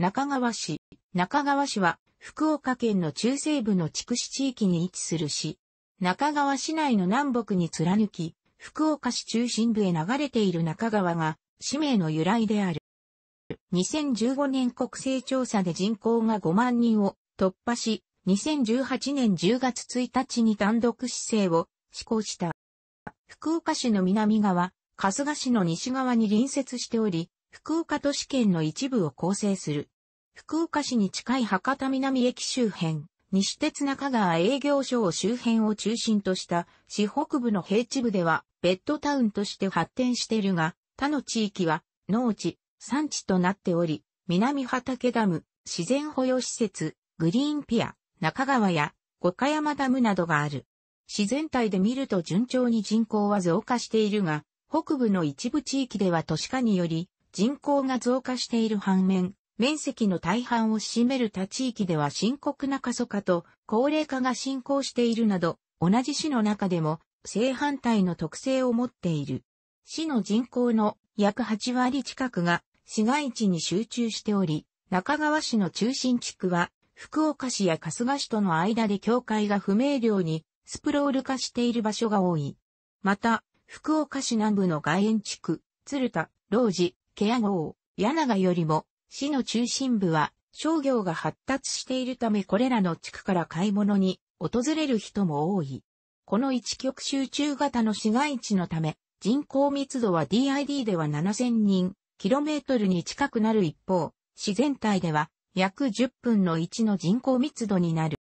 中川市。中川市は福岡県の中西部の筑紫地域に位置する市。中川市内の南北に貫き、福岡市中心部へ流れている中川が、市名の由来である。2015年国勢調査で人口が5万人を突破し、2018年10月1日に単独市政を施行した。福岡市の南側、春日市の西側に隣接しており、福岡都市圏の一部を構成する。福岡市に近い博多南駅周辺、西鉄中川営業所を周辺を中心とした市北部の平地部ではベッドタウンとして発展しているが、他の地域は農地、産地となっており、南畑ダム、自然保養施設、グリーンピア、中川や五箇山ダムなどがある。自然体で見ると順調に人口は増加しているが、北部の一部地域では都市化により人口が増加している反面、面積の大半を占める他地域では深刻な過疎化と高齢化が進行しているなど、同じ市の中でも正反対の特性を持っている。市の人口の約8割近くが市街地に集中しており、中川市の中心地区は福岡市や春日市との間で境界が不明瞭にスプロール化している場所が多い。また、福岡市南部の外縁地区、鶴田、老寺、ケア号、柳川よりも、市の中心部は商業が発達しているためこれらの地区から買い物に訪れる人も多い。この一極集中型の市街地のため、人口密度は DID では7000人、キロメートルに近くなる一方、市全体では約10分の1の人口密度になる。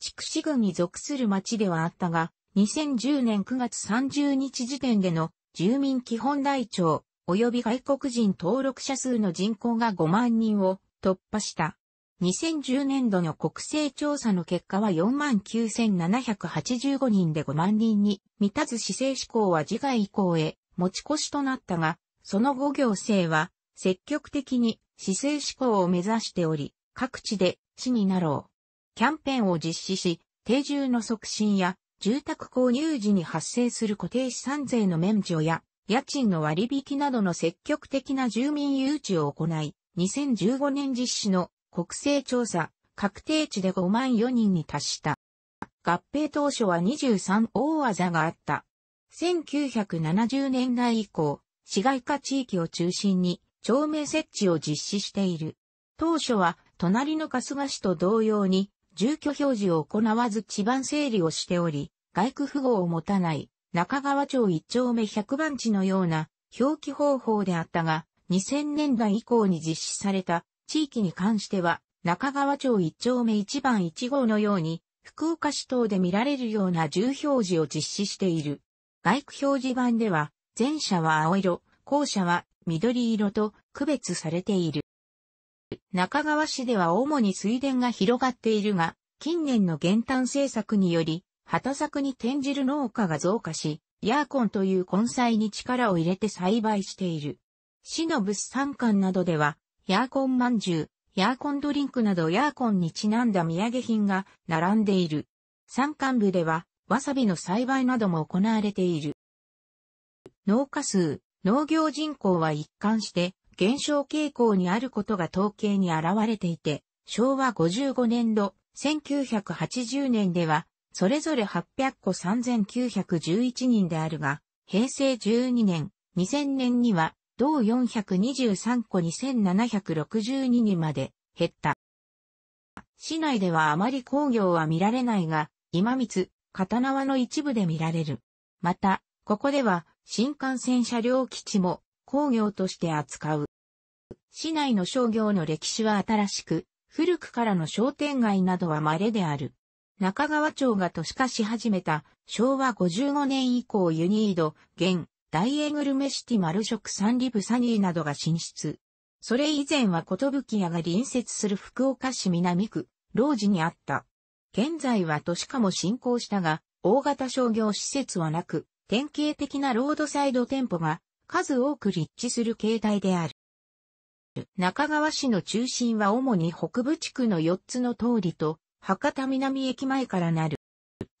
筑紫郡に属する町ではあったが、2010年9月30日時点での住民基本台帳、及び外国人登録者数の人口が5万人を突破した。2010年度の国勢調査の結果は49,785人で5万人に満たず市政志向は次回以降へ持ち越しとなったが、その後行政は積極的に市政志向を目指しており、各地で市になろう。キャンペーンを実施し、定住の促進や住宅購入時に発生する固定資産税の免除や家賃の割引などの積極的な住民誘致を行い、2015年実施の国勢調査、確定値で5万4人に達した。合併当初は23大技があった。1970年代以降、市街化地域を中心に町名設置を実施している。当初は隣の春日市と同様に住居表示を行わず地盤整理をしており、外区符号を持たない中川町一丁目100番地のような表記方法であったが、2000年代以降に実施された地域に関しては、中川町一丁目1番1号のように、福岡市等で見られるような重表示を実施している。外区表示板では、前者は青色、後者は緑色と区別されている。中川市では主に水田が広がっているが、近年の減反政策により、畑作に転じる農家が増加し、ヤーコンという根菜に力を入れて栽培している。市の物産館などでは、ヤーコンまんじゅう、ヤーコンドリンクなどヤーコンにちなんだ土産品が並んでいる。山間部では、わさびの栽培なども行われている。農家数、農業人口は一貫して減少傾向にあることが統計に現れていて、昭和55年度、1980年ではそれぞれ800個3911人であるが、平成12年、2000年には、同423個2762人まで減った。市内ではあまり工業は見られないが、今光、片縄の一部で見られる。また、ここでは新幹線車両基地も工業として扱う。市内の商業の歴史は新しく、古くからの商店街などは稀である。中川町が都市化し始めた昭和55年以降ユニード、現、大英グルメシティ丸食サンリブサニーなどが進出。それ以前はことぶき屋が隣接する福岡市南区、老寺にあった。現在は都市化も進行したが、大型商業施設はなく、典型的なロードサイド店舗が数多く立地する形態である。中川市の中心は主に北部地区の4つの通りと博多南駅前からなる。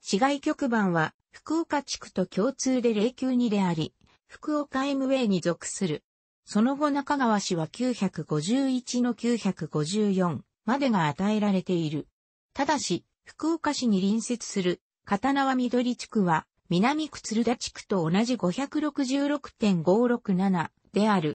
市外局番は、福岡地区と共通で092であり、福岡 M ウェイに属する。その後中川市は951の954までが与えられている。ただし、福岡市に隣接する片縄緑地区は南区鶴田地区と同じ566.567である。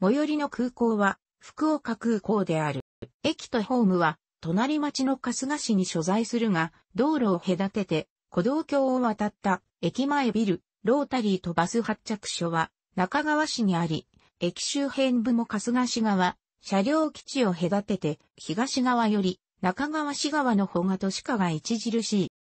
最寄りの空港は福岡空港である。駅とホームは隣町の春日市に所在するが、道路を隔てて、歩道橋を渡った駅前ビル、ロータリーとバス発着所は中川市にあり、駅周辺部も春日市側、車両基地を隔てて東側より中川市側の方が都市化が著しい。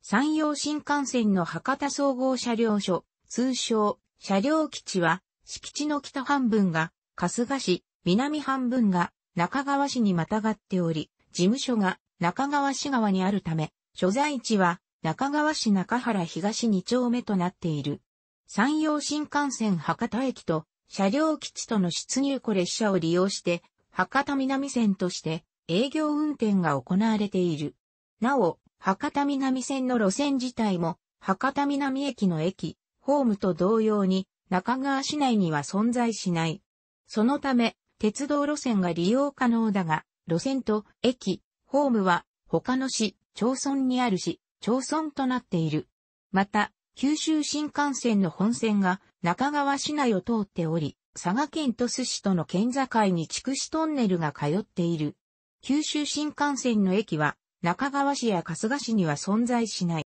山陽新幹線の博多総合車両所、通称車両基地は敷地の北半分が春日市、南半分が中川市にまたがっており、事務所が中川市側にあるため、所在地は中川市中原東2丁目となっている。山陽新幹線博多駅と車両基地との出入庫列車を利用して、博多南線として営業運転が行われている。なお、博多南線の路線自体も、博多南駅の駅、ホームと同様に、中川市内には存在しない。そのため、鉄道路線が利用可能だが、路線と駅、ホームは他の市、町村にある市、町村となっている。また、九州新幹線の本線が中川市内を通っており、佐賀県鳥栖市との県境に筑紫トンネルが通っている。九州新幹線の駅は中川市や春日市には存在しない。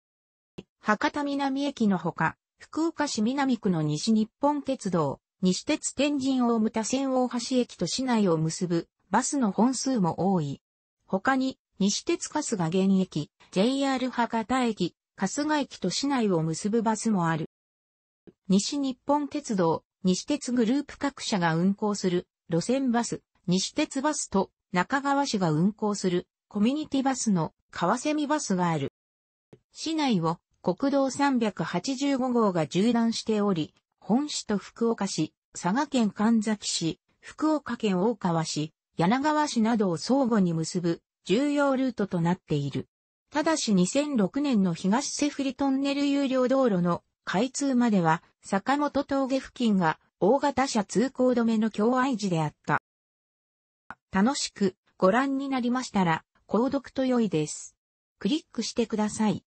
博多南駅のほか、福岡市南区の西日本鉄道、西鉄天神大牟田線大橋駅と市内を結ぶバスの本数も多い。他に、西鉄春日現駅、JR 博多駅、春日駅と市内を結ぶバスもある。西日本鉄道、西鉄グループ各社が運行する路線バス、西鉄バスと中川市が運行するコミュニティバスの川蝉バスがある。市内を国道385号が縦断しており、本市と福岡市、佐賀県神崎市、福岡県大川市、柳川市などを相互に結ぶ重要ルートとなっている。ただし2006年の東セフリトンネル有料道路の開通までは坂本峠付近が大型車通行止めの境愛時であった。楽しくご覧になりましたら、購読と良いです。クリックしてください。